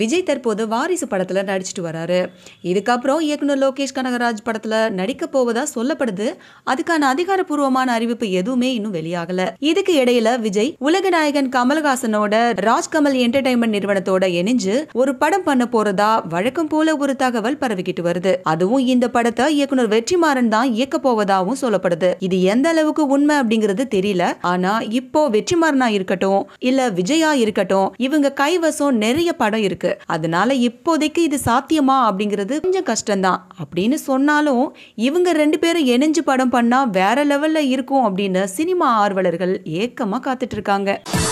விஜய் தற்போது வாரிசு படத்தில் நடிச்சிட்டு வராரு இதுக்கப்புறம் இயக்குனர் லோகேஷ் கனகராஜ் படத்தில் நடிக்க போவதா சொல்லப்படுது அதுக்கான அதிகாரப்பூர்வமான அறிவிப்பு எதுவுமே இன்னும் வெளியாகல இதுக்கு இடையில விஜய் உலக நாயகன் கமல்ஹாசனோட ராஜ்கமல் என்டர்டைன்மெண்ட் நிறுவனத்தோட இணைஞ்சு ஒரு படம் பண்ண போறதா வழக்கம் போல ஒரு தகவல் பரவிக்கிட்டு வருது அதுவும் இந்த படத்தை இயக்குனர் வெற்றிமாறன் தான் இயக்க போவதாகவும் சொல்லப்படுது இது எந்த அளவுக்கு உண்மை அப்படிங்கிறது தெரியல ஆனா இப்போ வெற்றிமாறனா இருக்கட்டும் இல்ல விஜயா இருக்கட்டும் இவங்க கைவசம் நிறைய படம் இருக்கு இருக்கு அதனால இப்போதைக்கு இது சாத்தியமா அப்படிங்கிறது கொஞ்சம் கஷ்டம்தான் அப்படின்னு சொன்னாலும் இவங்க ரெண்டு பேரும் இணைஞ்சு படம் பண்ணா வேற லெவல்ல இருக்கும் அப்படின்னு சினிமா ஆர்வலர்கள் ஏக்கமா காத்துட்டு இருக்காங்க